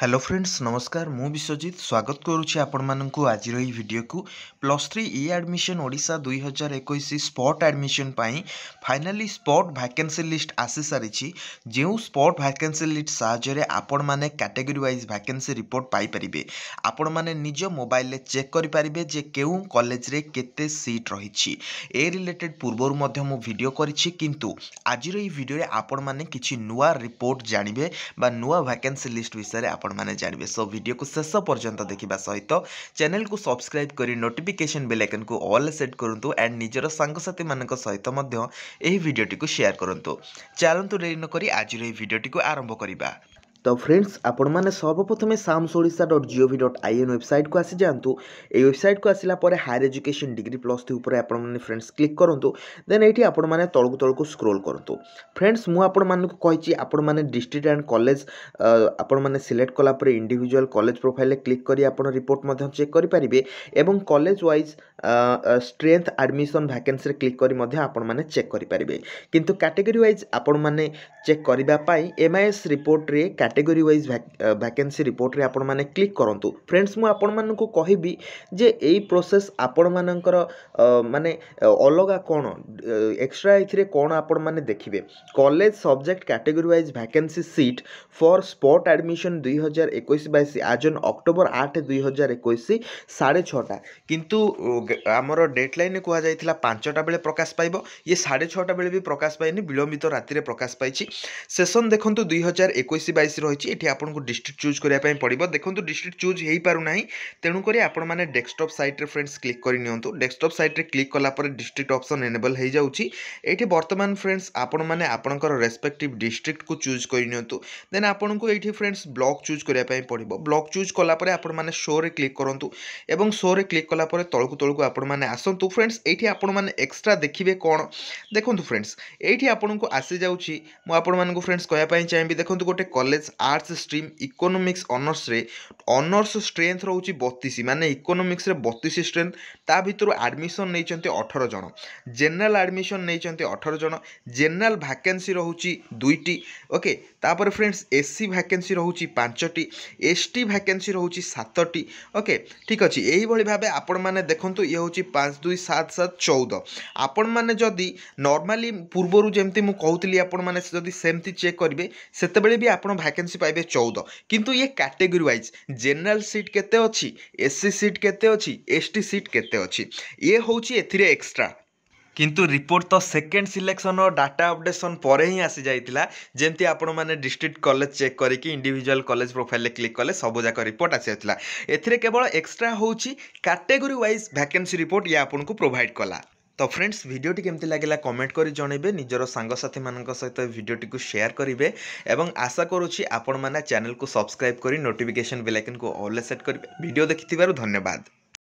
hello friends নমস্কার মু বিশ্বজিৎ স্বাগত করুছি আপনার আজির এই ভিডিওকু plus three e admission Odisha দুই হাজার একুশ স্পট আডমিশন পাই ফাইনালি স্পট ভ্যাকেন্সি লিষ্ট আসি সারিছি যে স্পট ভ্যাকেন্সি লিষ্ট সাহায্যে আপনার ক্যাটেগোরি ওয়াইজ ভ্যাকেন্সি রিপোর্ট পাইপারে আপনার নিজ মোবাইলে চেক করে পারে যে কেউ কলেজে কেতে সিট রয়েছে এ রিলেটেড পূর্বর মধ্যে মু ভিডিও করেছি কিন্তু আজির এই ভিডিওরে আপনার কিছু নূয়া রিপোর্ট জাঁবে বা নূয়া ভ্যাকেন্সি লিষ্ট বিষয়ে ଆପଣମାନେ ଜାଣିବେ ସୋ ଭିଡ଼ିଓକୁ ଶେଷ ପର୍ଯ୍ୟନ୍ତ ଦେଖିବା ସହିତ ଚ୍ୟାନେଲକୁ ସବସ୍କ୍ରାଇବ୍ କରି ନୋଟିଫିକେସନ୍ ବିଲାଇକନ୍କୁ ଅଲ୍ ସେଟ୍ କରନ୍ତୁ ଆଣ୍ଡ ନିଜର ସାଙ୍ଗସାଥୀମାନଙ୍କ ସହିତ ମଧ୍ୟ ଏହି ଭିଡ଼ିଓଟିକୁ ସେୟାର କରନ୍ତୁ ଚାଲନ୍ତୁ ଡେରି ନକରି ଆଜିର ଏହି ଭିଡ଼ିଓଟିକୁ ଆରମ୍ଭ କରିବା ତ ଫ୍ରେଣ୍ଡସ୍ ଆପଣମାନେ ସର୍ବପ୍ରଥମେ SAMS Odisha dot G O V dot I N ୱେବସାଇଟ୍କୁ ଆସିଯାଆନ୍ତୁ ଏଇ ୱେବସାଇଟ୍କୁ ଆସିଲା ପରେ higher education degree plus three ଉପରେ ଆପଣମାନେ ଫ୍ରେଣ୍ଡସ୍ କ୍ଲିକ୍ କରନ୍ତୁ ଦେନ୍ ଏଇଠି ଆପଣମାନେ ତଳକୁ ତଳକୁ ସ୍କ୍ରୋଲ୍ କରନ୍ତୁ ଫ୍ରେଣ୍ଡସ୍ ମୁଁ ଆପଣମାନଙ୍କୁ କହିଛି ଆପଣମାନେ ଡିଷ୍ଟ୍ରିକ୍ଟ ଆଣ୍ଡ କଲେଜ ଆପଣମାନେ ସିଲେକ୍ଟ କଲା ପରେ ଇଣ୍ଡିଭିଜୁଆଲ୍ କଲେଜ ପ୍ରୋଫାଇଲ୍ରେ କ୍ଲିକ୍ କରି ଆପଣ ରିପୋର୍ଟ ମଧ୍ୟ ଚେକ୍ କରିପାରିବେ ଏବଂ କଲେଜ ୱାଇଜ୍ ଷ୍ଟ୍ରେନ୍ଥ ଆଡ଼ମିସନ୍ ଭ୍ୟାକେନ୍ସିରେ କ୍ଲିକ୍ କରି ମଧ୍ୟ ଆପଣମାନେ ଚେକ୍ କରିପାରିବେ କିନ୍ତୁ କ୍ୟାଟେଗୋରୀ ୱାଇଜ୍ ଆପଣମାନେ ଚେକ୍ କରିବା ପାଇଁ ଏମ୍ଆଇଏସ୍ ରିପୋର୍ଟରେ ক্যাটেগোরি ୱାইଜ୍ ভ୍ୟାକେନ୍ସି ରିପୋର୍ଟରେ ଆପଣମାନେ କ୍ଲିକ୍ କରନ୍ତୁ ଫ୍ରେଣ୍ଡସ୍ ମୁଁ ଆପଣମାନଙ୍କୁ କହିବି ଯେ ଏଇ ପ୍ରୋସେସ୍ ଆପଣମାନଙ୍କର ମାନେ ଅଲଗା କ'ଣ ଏକ୍ସଟ୍ରା ଏଥିରେ କ'ଣ ଆପଣମାନେ ଦେଖିବେ college subject category wise vacancy seat for spot admission ଦୁଇ ହଜାର ଏକୋଇଶ ବାଇଶ ଆଜ୍ ଅନ୍ ଅକ୍ଟୋବର ଆଠ ଦୁଇ ହଜାର ଏକୋଇଶ ସାଢ଼େ ଛଅଟା କିନ୍ତୁ ଆମର ଡେଟ୍ ଲାଇନ୍ କୁହାଯାଇଥିଲା ପାଞ୍ଚଟା ବେଳେ ପ୍ରକାଶ ପାଇବ ଇଏ ସାଢ଼େ ଛଅଟା ବେଳେ ବି ପ୍ରକାଶ ପାଇନି ବିଳମ୍ବିତ ରାତିରେ ପ୍ରକାଶ ପାଇଛି ସେସନ୍ ଦେଖନ୍ତୁ ଦୁଇ ହଜାର ଏକୋଇଶ ବାଇଶର রয়েছে এটি আপনার ডিস্ট্রিক্ট চুজ করা পড়ব দেখুন ডিস্ট্রিক্ট চুজ হয়ে পু না তেণুকরি আপনার ডেস্কটপ সাইট্রে ফ্রেন্ডস ক্লিক করে নিতু ডেস্কটপ সাইট্রে ক্লিক কলাপরে ডিস্ট্রিক্ট অপসন এনেবল হয়ে যাচ্ছি এটি বর্তমান ফ্রেন্ডস আপনার আপনার রেসপেক্টিভ ডিস্ট্রিক্টকু চুজ করে নিতু দেন আপনার এইটি ফ্রেন্ডস ব্লক চুজ করা পড়ব ব্লক চুজ কলাপরে আপনার শোরে ক্লিক করতু এবং শোরে ক্লিক কলাপরে তলকু তলকু আপনার আসন্তু ফ্রেন্ডস এইটি আপনার এক্সট্রা দেখবে কম দেখুন ফ্রেন্ডস এইটি আপনার আসি যাচ্ছি মু আপনার ফ্রেন্ডস কয়া চাইবি দেখুন গোটে কলেজ ଆର୍ଟ୍ସ ଷ୍ଟ୍ରିମ୍ ଇକୋନୋମିକ୍ସ ଅନର୍ସରେ ଅନର୍ସ ଷ୍ଟ୍ରେନ୍ଥ ରହୁଛି ବତିଶ ମାନେ ଇକୋନୋମିକ୍ସରେ ବତିଶ ଷ୍ଟ୍ରେନ୍ଥ ତା ଭିତରୁ ଆଡ଼ମିସନ୍ ନେଇଛନ୍ତି ଅଠର ଜଣ ଜେନେରାଲ୍ ଆଡ଼ମିସନ୍ ନେଇଛନ୍ତି ଅଠର ଜଣ ଜେନେରାଲ୍ ଭ୍ୟାକେନ୍ସି ରହୁଛି ଦୁଇଟି ଓକେ ତାପରେ ଫ୍ରେଣ୍ଡସ୍ ଏସ୍ସି ଭ୍ୟାକେନ୍ସି ରହୁଛି ପାଞ୍ଚଟି ଏସ୍ ଟି ଭ୍ୟାକେନ୍ସି ରହୁଛି ସାତଟି ଓକେ ଠିକ୍ ଅଛି ଏହିଭଳି ଭାବେ ଆପଣମାନେ ଦେଖନ୍ତୁ ଇଏ ହେଉଛି ପାଞ୍ଚ ଦୁଇ ସାତ ସାତ ଚଉଦ ଆପଣମାନେ ଯଦି ନର୍ମାଲି ପୂର୍ବରୁ ଯେମିତି ମୁଁ କହୁଥିଲି ଆପଣମାନେ ଯଦି ସେମିତି ଚେକ୍ କରିବେ ସେତେବେଳେ ବି ଆପଣ ଭ୍ୟାକେନ୍ସି ভ্যাকেন্সি পাইবে চৌদ কিন্তু ইয়ে ক্যাটেগোরি ওয়াইজ জেনারেল সিট কেতে অছি এসসি সিট কেতে অছি এসটি সিট কেতে অছি ইয়ে হচ্ছে এথিরে এক্সট্রা কিন্তু রিপোর্ট তো সেকেন্ড সিলেকশন ও ডাটা ଅପଡେସନ୍ ପରେ ହିଁ ଆସିଯାଇଥିଲା ଯେମିତି ଆପଣମାନେ ଡିଷ୍ଟ୍ରିକ୍ଟ କଲେଜ ଚେକ୍ କରିକି ଇଣ୍ଡିଭିଜୁଆଲ୍ କଲେଜ ପ୍ରୋଫାଇଲରେ କ୍ଲିକ୍ କଲେ ସବୁଯାକ ରିପୋର୍ଟ ଆସିଯାଇଥିଲା ଏଥିରେ କେବଳ ଏକ୍ସଟ୍ରା ହେଉଛି କାଟେଗୋରୀ ୱାଇଜ୍ ଭ୍ୟାକେନ୍ସି ରିପୋର୍ଟ ଇଏ ଆପଣଙ୍କୁ ପ୍ରୋଭାଇଡ଼ କଲା তো ଫ୍ରେଣ୍ଡସ୍ ଭିଡ଼ିଓଟି କେମିତି ଲାଗିଲା କମେଣ୍ଟ କରି ଜଣାଇବେ ନିଜର ସାଙ୍ଗସାଥିମାନଙ୍କ ସହିତ ଭିଡ଼ିଓଟିକୁ ସେୟାର କରିବେ ଏବଂ ଆଶା କରୁଛି ଆପଣମାନେ ଚ୍ୟାନେଲକୁ ସବସ୍କ୍ରାଇବ୍ କରି ନୋଟିଫିକେସନ୍ ବେଲାଇକନ୍କୁ ଅଲ୍ରେ ସେଟ୍ କରିବେ ଭିଡ଼ିଓ ଦେଖିଥିବାରୁ ଧନ୍ୟବାଦ